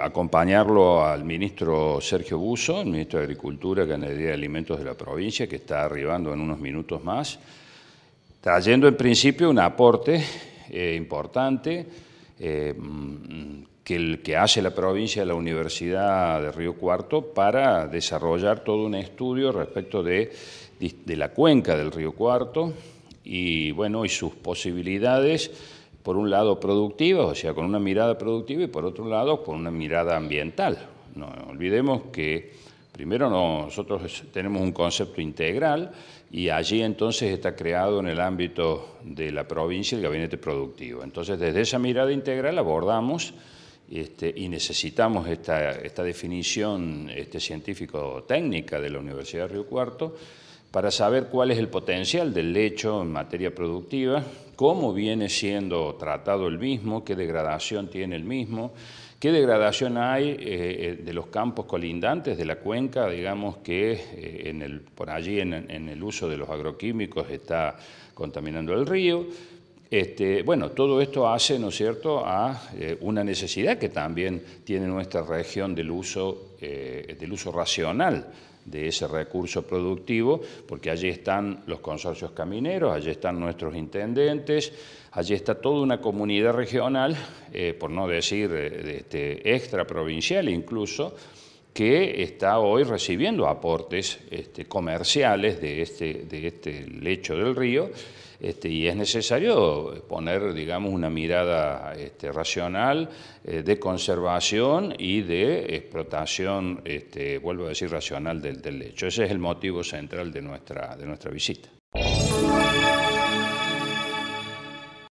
acompañarlo al ministro Sergio Buso, el ministro de Agricultura, Ganadería y Alimentos de la provincia, que está arribando en unos minutos más, trayendo en principio un aporte eh, importante eh, mm, que, el, que hace la provincia de la Universidad de Río Cuarto para desarrollar todo un estudio respecto de, de la cuenca del Río Cuarto y, bueno, y sus posibilidades por un lado productiva, o sea, con una mirada productiva y por otro lado con una mirada ambiental. No olvidemos que primero nosotros tenemos un concepto integral y allí entonces está creado en el ámbito de la provincia el gabinete productivo. Entonces desde esa mirada integral abordamos este, y necesitamos esta, definición este, científico-técnica de la Universidad de Río Cuarto para saber cuál es el potencial del lecho en materia productiva, cómo viene siendo tratado el mismo, qué degradación tiene el mismo, qué degradación hay eh, eh, de los campos colindantes de la cuenca, digamos que eh, por allí en el uso de los agroquímicos está contaminando el río, este, bueno, todo esto hace, ¿no es cierto?, a eh, una necesidad que también tiene nuestra región del uso, eh, del uso racional de ese recurso productivo, porque allí están los consorcios camineros, allí están nuestros intendentes, allí está toda una comunidad regional, eh, por no decir este, provincial incluso, que está hoy recibiendo aportes este, comerciales de este, de este lecho del río. Este, y es necesario poner, digamos, una mirada este, racional eh, de conservación y de explotación, vuelvo a decir, racional del, lecho. Ese es el motivo central de nuestra, de nuestra visita.